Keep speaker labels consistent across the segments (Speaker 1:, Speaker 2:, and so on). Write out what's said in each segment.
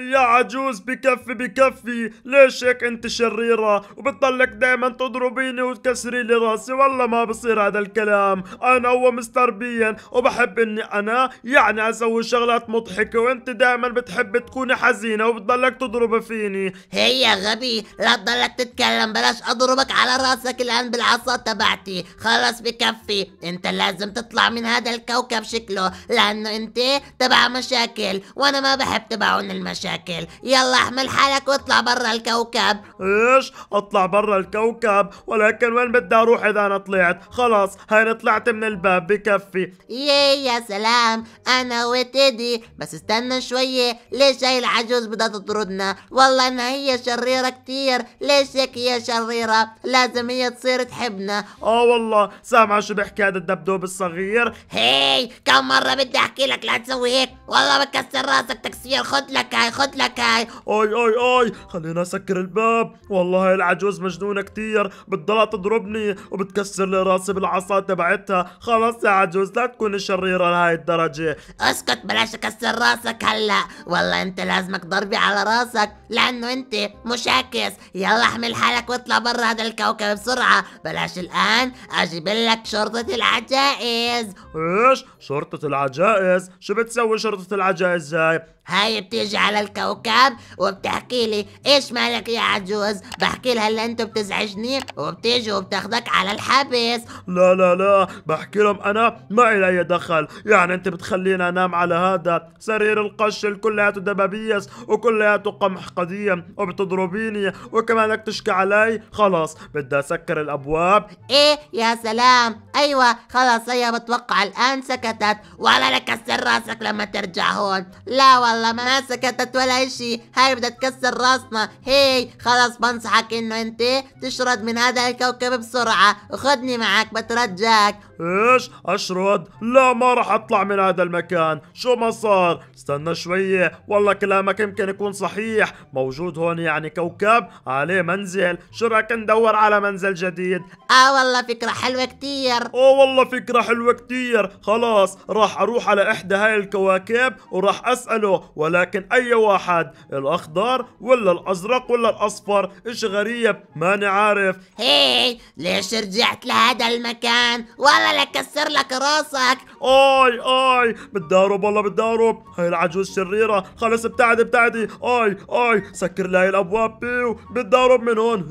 Speaker 1: يا عجوز بكفي بكفي ليش هيك انت شريرة وبتضلك دايما تضربيني وتكسري لي راسي والله ما بصير هذا الكلام انا هو بيان وبحب اني انا يعني اسوي شغلات مضحكة وانت دايما بتحب تكوني حزينة وبتضلك تضرب فيني هي يا غبي
Speaker 2: لا تضلك تتكلم بلاش اضربك على راسك الان بالعصا تبعتي خلص بكفي انت لازم تطلع من هذا الكوكب شكله لانه انت تبع مشاكل وانا ما بحب تبعون المشاكل مشاكل
Speaker 1: يلا احمل حالك واطلع برا الكوكب ايش اطلع برا الكوكب ولكن وين بدي اروح اذا انا طلعت خلاص هاي طلعت من الباب بكفي
Speaker 2: ياي يا سلام انا وتيدي بس استنى شوية ليش هاي العجوز بدها تطردنا والله انها هي شريرة كتير ليش هيك هي شريرة لازم هي تصير تحبنا
Speaker 1: اه والله سامعة شو بحكي هذا الدبدوب الصغير
Speaker 2: هي كم مرة بدي احكي لك لا تسوي هيك والله بكسر راسك تكسير خد لك
Speaker 1: هاي خد لك هاي اي اي اي خلينا اسكر الباب والله العجوز مجنونه كثير بتضلها تضربني وبتكسر لي راسي بالعصا تبعتها خلص يا عجوز لا تكوني شريره لهي الدرجه اسكت بلاش اكسر
Speaker 2: راسك هلا والله انت لازمك ضربي على راسك لانه انت مشاكس يلا احمل حالك واطلع برا هذا الكوكب بسرعه بلاش الان اجيب لك شرطه العجائز
Speaker 1: ايش شرطه العجائز شو بتسوي شرطه العجائز هاي
Speaker 2: هاي بتيجي على الكوكب وبتحكي لي ايش مالك يا عجوز بحكي لها اللي انت بتزعجني
Speaker 1: وبتيجي وبتاخذك على الحبس لا لا لا بحكي لهم انا ما الي دخل يعني انت بتخلينا انام على هذا سرير القش كلياته دبابيس وكلياته قمح قديم وبتضربيني وكمان بدك تشكي علي خلاص بدي اسكر الابواب
Speaker 2: ايه يا سلام ايوه خلاص هي بتوقع الان سكتت ولا لك كسر راسك لما ترجع هون لا والله ما سكتت ولا اشي شيء هاي بدها تكسر راسنا هي خلاص بنصحك انه انت تشرد
Speaker 1: من هذا الكوكب بسرعة وخدني معك بترجاك ايش اشرد لا ما راح اطلع من هذا المكان شو ما صار استنى شوية والله كلامك يمكن يكون صحيح موجود هون يعني كوكب عليه منزل شو رايك ندور على منزل جديد اه والله فكرة حلوة كتير اه والله فكرة حلوة كتير خلاص راح اروح على احدى هاي الكواكب وراح اسأله ولكن اي واحد الاخضر ولا الازرق ولا الاصفر ايش غريب ماني عارف
Speaker 2: هي ليش رجعت لهذا المكان والله لكسر لك راسك
Speaker 1: اي اي بتضارب والله بتضارب هاي العجوز شريره خلص ابتعدي ابتعدي اي اي سكر لي هاي الابواب بيو بتضارب من هون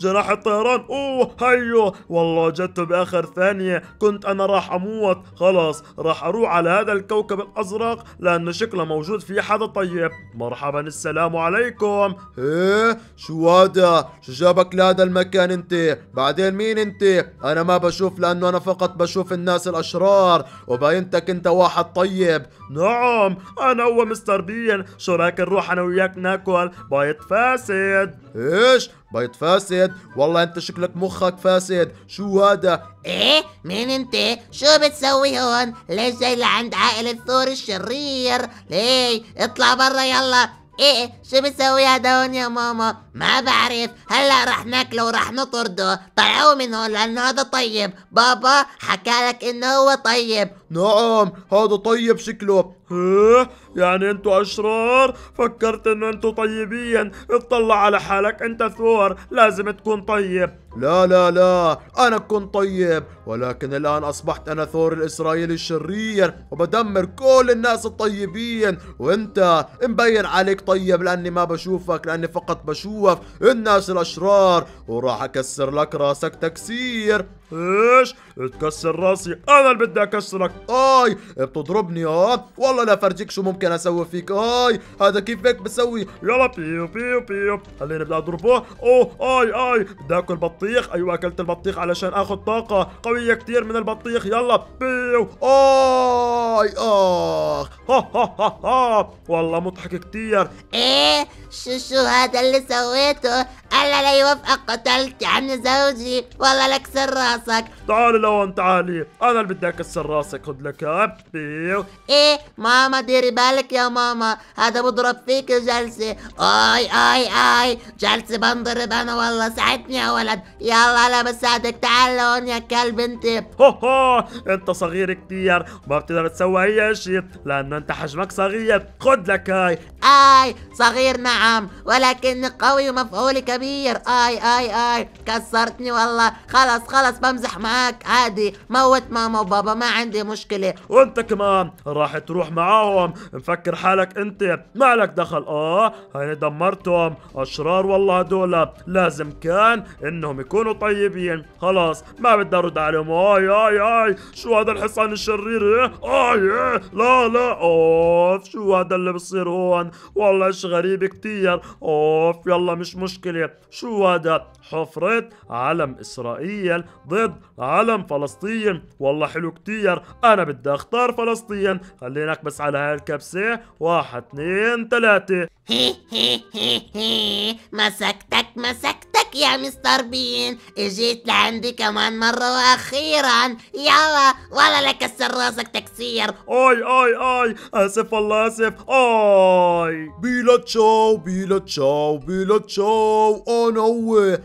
Speaker 1: جناح الطيران اوه هيو والله جت باخر ثانيه كنت انا راح اموت خلص راح اروح على هذا الكوكب الازرق لانه شكله موجود فيه حدا طيب مرحبا السلام عليكم ايه شو هذا شو جابك لهذا المكان انت بعدين مين انت انا ما بشوف لانه انا فقط بشوف الناس الاشرار وباينتك انت واحد طيب نعم انا هو مستر بين شو رايك نروح انا وياك ناكل بايت فاسد ايش بيض فاسد والله انت شكلك مخك فاسد شو هذا ايه مين انت شو بتسوي
Speaker 2: هون ليش جاي لعند عائلة ثور الشرير ليه اطلع برا يلا ايه شو بتسوي هذا هون يا ماما ما بعرف هلا رح ناكله ورح نطرده طلعوه من هون لانه هذا طيب بابا حكى لك انه هو طيب
Speaker 1: نعم هذا طيب شكله ها يعني انتو اشرار فكرت انه انتو طيبين اطلع على حالك انت ثور لازم تكون طيب لا لا لا انا كنت طيب ولكن الان اصبحت انا ثور الاسرائيلي الشرير وبدمر كل الناس الطيبين وانت مبين عليك طيب لاني ما بشوفك لاني فقط بشوف تخوف الناس الاشرار وراح اكسر لك راسك تكسير ايش تكسر راسي انا اللي بدي اكسرك اي بتضربني اه والله لا فرجيك شو ممكن اسوي فيك اي هذا كيف هيك بسوي يلا بيو بيو بيو خليني بدي اضربه اوه اي اي بدي اكل بطيخ ايوه اكلت البطيخ علشان اخذ طاقه قويه كثير من البطيخ يلا بيو اي اخ ها ها ها ها والله مضحك كثير
Speaker 2: ايه شو شو هذا اللي سويته boleto. ألا لا يوافقك قتلت يا عم زوجي والله لك سر راسك
Speaker 1: تعالي لهون تعالي أنا اللي بدي أكسر راسك خذ لك أبيو
Speaker 2: إيه ماما ديري بالك يا ماما هذا بضرب فيك جلسة أي أي أي جلسة بنضرب أنا والله ساعدني يا ولد يلا أنا بساعدك تعال لهون يا كلب أنت
Speaker 1: هو هو أنت صغير كثير ما بتقدر تسوي أي شيء لأنه أنت حجمك صغير خذ لك هاي أي
Speaker 2: صغير نعم ولكن قوي ومفعولي كبير كبير اي اي اي كسرتني والله خلاص خلاص بمزح معاك عادي موت ماما وبابا ما عندي مشكلة
Speaker 1: وانت كمان راح تروح معاهم مفكر حالك انت ما لك دخل اه هيني دمرتهم اشرار والله هدول لازم كان انهم يكونوا طيبين خلاص ما بدي ارد عليهم اي اي اي شو هذا الحصان الشرير إيه؟ اي إيه. لا لا اوف شو هذا اللي بصير هون والله ايش غريب كتير اوف يلا مش مشكلة شو هذا حفرة علم إسرائيل ضد علم فلسطين والله حلو كتير أنا بدي أختار فلسطين خلينا بس على هاي الكبسة واحد اثنين ثلاثة هي هي هي هي مسكتك
Speaker 2: مسكتك يا مستر بين اجيت لعندي كمان مرة واخيرا يلا ولا لك كسر راسك
Speaker 1: تكسير اي اي اي اسف والله اسف اي بيلا تشاو بيلا تشاو بيلا تشاو وأنا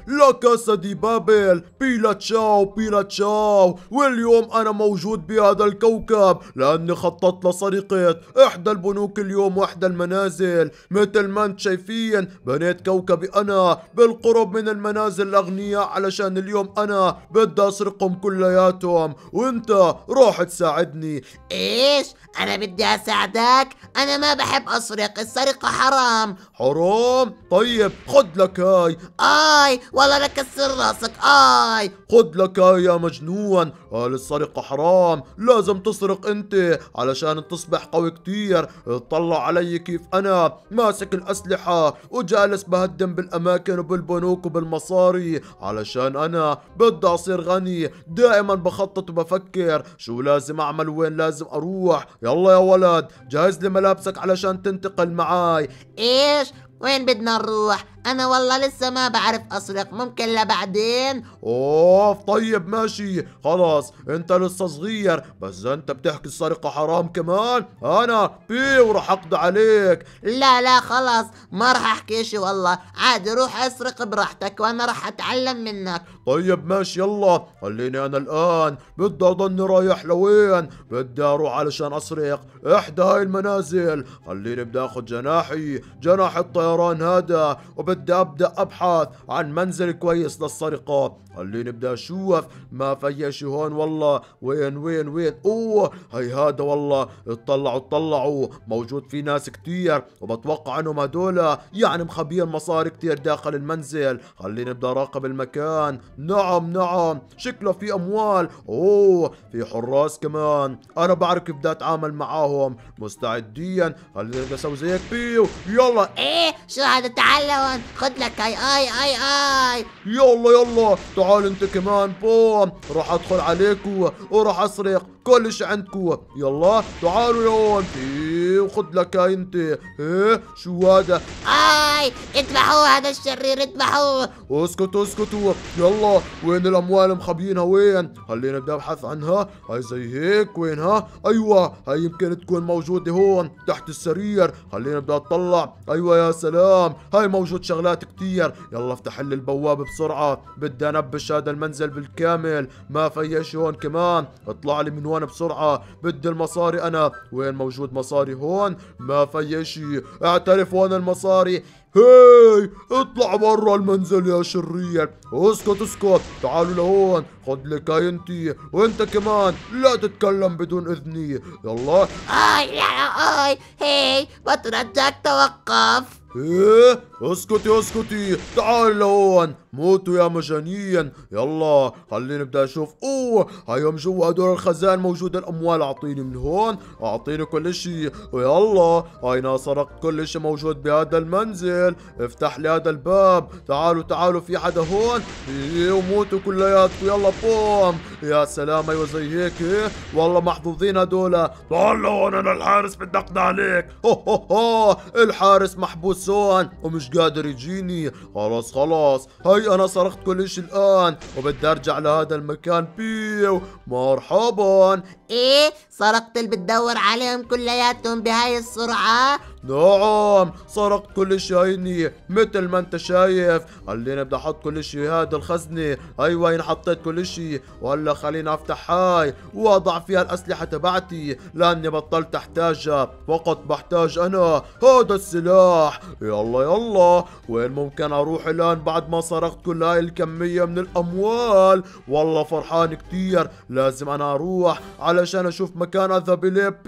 Speaker 1: لا كاسا دي بابل بيلا تشاو بيلا تشاو واليوم أنا موجود بهذا الكوكب لأني خططت لسرقة إحدى البنوك اليوم وإحدى المنازل مثل ما انت شايفين بنيت كوكبي أنا بالقرب من المنازل الأغنياء علشان اليوم أنا بدي أسرقهم كلياتهم وأنت راح تساعدني
Speaker 2: إيش؟ أنا بدي أساعدك؟ أنا ما بحب أسرق السرقة حرام
Speaker 1: حرام؟ طيب خد لك هاد اي
Speaker 2: اي لك نكسر راسك
Speaker 1: اي خد لك آي يا مجنون قال السرقة حرام لازم تسرق انت علشان تصبح قوي كتير اطلع علي كيف انا ماسك الاسلحة وجالس بهدم بالاماكن وبالبنوك وبالمصاري علشان انا بدي اصير غني دائما بخطط وبفكر شو لازم اعمل وين لازم اروح يلا يا ولد جهز لي ملابسك علشان تنتقل معاي
Speaker 2: ايش وين بدنا نروح انا والله لسه ما بعرف اسرق ممكن لبعدين
Speaker 1: اوف طيب ماشي خلاص انت لسه صغير بس انت بتحكي السرقه حرام كمان انا بي وراح اقضي عليك
Speaker 2: لا لا خلاص ما راح احكي شيء والله عادي روح اسرق براحتك وانا راح اتعلم منك
Speaker 1: طيب ماشي يلا خليني انا الان بدي اضلني رايح لوين بدي اروح علشان اسرق احدى هاي المنازل خليني بدي اخذ جناحي جناح الطيران هذا وب بدي ابدا ابحث عن منزل كويس للسرقه خليني بدي اشوف ما في شيء هون والله وين وين وين اوه هي هذا والله اطلعوا اطلعوا موجود في ناس كتير وبتوقع انهم هدول يعني مخبيين مصاري كتير داخل المنزل خليني ابدا اراقب المكان نعم نعم شكله في اموال اوه في حراس كمان انا بعرف كيف بدي اتعامل معاهم مستعدين خليني اسوي زيك بيو يلا
Speaker 2: ايه شو هذا تعال خد لك اي اي اي اي
Speaker 1: يلا يلا تعال انت كمان بوم راح ادخل عليكم وراح اسرق كل شيء عندكم يلا تعالوا لهون وخد لك هاي انت ايه شو هذا
Speaker 2: اي اذبحوه هذا الشرير اذبحوه
Speaker 1: اسكت اسكتوا يلا وين الاموال مخبيينها وين خلينا بدي ابحث عنها هاي زي هيك وينها ايوه هاي يمكن تكون موجوده هون تحت السرير خلينا بدي اطلع ايوه يا سلام هاي موجود شغلات كتير يلا افتح لي البوابة بسرعة بدي انبش هذا المنزل بالكامل ما في شيء هون كمان اطلع لي من هون بسرعة بدي المصاري انا وين موجود مصاري هون ما في شيء اعترف وين المصاري هاي اطلع برا المنزل يا شرير اسكت اسكت تعالوا لهون خد لك هاي انت وانت كمان لا تتكلم بدون اذني يلا اي
Speaker 2: يا اي هاي بطل توقف
Speaker 1: ايه اسكتي اسكتي تعال لهون موتوا يا مجانين يلا خلينا نبدا نشوف اوه هيهم جوا هدول الخزان موجود الاموال اعطيني من هون اعطيني كل شيء ويلا هينا سرقت كل شيء موجود بهذا المنزل افتح لي هذا الباب تعالوا تعالوا في حدا هون إيه، وموتوا كلياتكم يلا بوم يا سلام ايوه زي هيك والله محظوظين هدول تعال هون انا الحارس بدي اقضي عليك هو هو هو الحارس محبوس هون ومش قادر يجيني خلاص خلاص هاي هاي أنا صرخت كلش الآن وبدي أرجع لهذا المكان بيو مرحبا إيه
Speaker 2: صرخت اللي بتدور عليهم كلياتهم بهاي السرعة
Speaker 1: نعم سرقت كل شيء مثل ما انت شايف خليني بدي احط كل شيء هذا الخزنة ايوه انا حطيت كل شيء وهلا خليني افتح هاي واضع فيها الاسلحة تبعتي لاني بطلت احتاجها فقط بحتاج انا هذا السلاح يلا يلا وين ممكن اروح الان بعد ما سرقت كل هاي الكمية من الاموال والله فرحان كتير لازم انا اروح علشان اشوف مكان اذهب اليه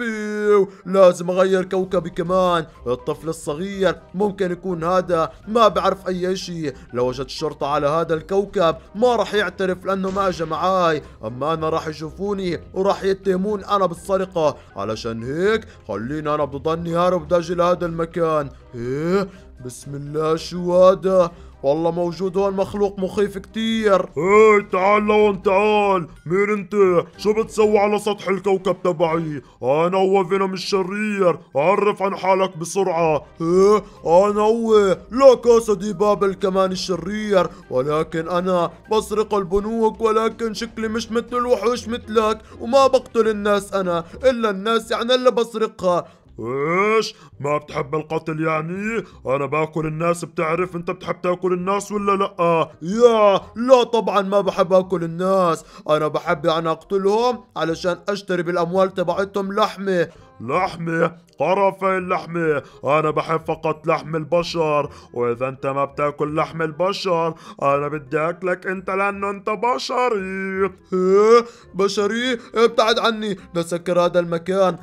Speaker 1: لازم اغير كوكبي كمان طبعا الطفل الصغير ممكن يكون هذا ما بعرف اي شيء لو اجت الشرطة على هذا الكوكب ما راح يعترف لانه ما اجى معاي اما انا راح يشوفوني وراح يتهمون انا بالسرقة علشان هيك خليني انا بضلني هارب بدي اجي لهذا المكان ايه بسم الله شو هذا والله موجود هون مخلوق مخيف كتير هاي تعال لهون تعال مين انت شو بتسوي على سطح الكوكب تبعي انا هو فينوم الشرير عرف عن حالك بسرعة ايه انا هو لا كاسا دي بابل كمان الشرير ولكن انا بسرق البنوك ولكن شكلي مش مثل الوحوش مثلك وما بقتل الناس انا الا الناس يعني اللي بسرقها ايش ما بتحب القتل يعني انا باكل الناس بتعرف انت بتحب تاكل الناس ولا لا يا لا طبعا ما بحب اكل الناس انا بحب يعني اقتلهم علشان اشتري بالاموال تبعتهم لحمه لحمة قرف اللحمة أنا بحب فقط لحم البشر وإذا أنت ما بتاكل لحم البشر أنا بدي أكلك أنت لأنه أنت بشري إيه؟ بشري إيه ابتعد عني نسكر هذا المكان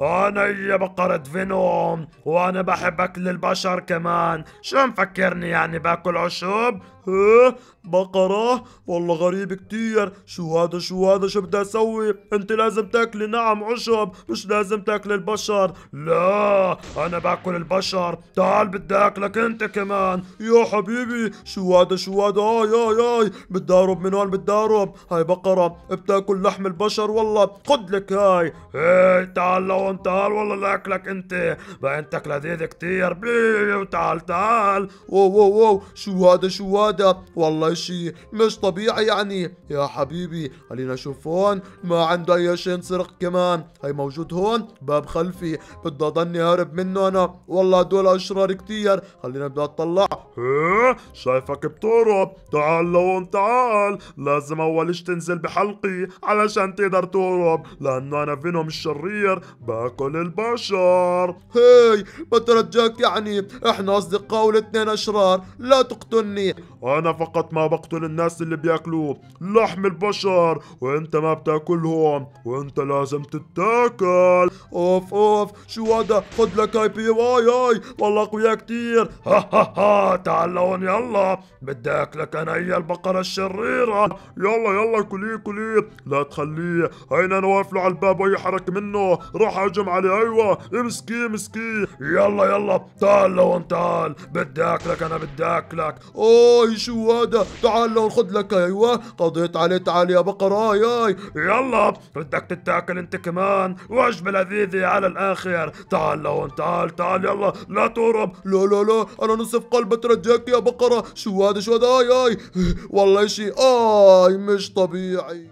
Speaker 1: أنا يا بقرة فينوم وأنا بحب أكل البشر كمان شو مفكرني يعني باكل عشوب ها بقرة والله غريب كتير شو هذا شو هذا شو بدي اسوي انت لازم تاكلي نعم عشب مش لازم تاكلي البشر لا انا باكل البشر تعال بدي اكلك انت كمان يا حبيبي شو هذا شو هذا اي اي اي بدي اهرب من هون بدي اهرب هاي بقرة بتاكل لحم البشر والله خد لك هاي هي إيه، تعال لهون تعال والله لاكلك انت بقى انتك لذيذ كتير بيو تعال تعال واو واو واو شو هذا شو هذا هذا والله شيء مش طبيعي يعني يا حبيبي خلينا نشوف هون ما عنده أي شيء انسرق كمان هي موجود هون باب خلفي بدي أضلني هارب منه أنا والله هدول أشرار كتير خلينا بدي أطلع شايفك بتهرب تعال لهون تعال لازم أول شيء تنزل بحلقي علشان تقدر تهرب لأنه أنا فينوم الشرير باكل البشر هي بترجاك يعني إحنا أصدقاء والاثنين أشرار لا تقتلني أنا فقط ما بقتل الناس اللي بياكلوا لحم البشر وانت ما بتاكلهم وانت لازم تتاكل اوف اوف شو هذا خد لك هاي بي واي هاي والله قوية كتير ها ها ها تعال لهون يلا بدي اكلك انا هي البقرة الشريرة يلا يلا كلي كلي لا تخليه هينا نواف له على الباب وأي حركة منه راح اهجم عليه ايوه امسكيه امسكيه يلا يلا تعال لهون تعال بدي اكلك انا بدي اكلك اوه شو هذا تعال لو خذ لك ايوه قضيت عليه تعال يا بقرة ياي يلا بدك تتاكل انت كمان وجبة لذيذة على الاخر تعال لهون تعال تعال يلا لا تهرب لا لا لا انا نصف قلب بترجاك يا بقرة شو هذا شو هذا اي اي والله شيء اي مش طبيعي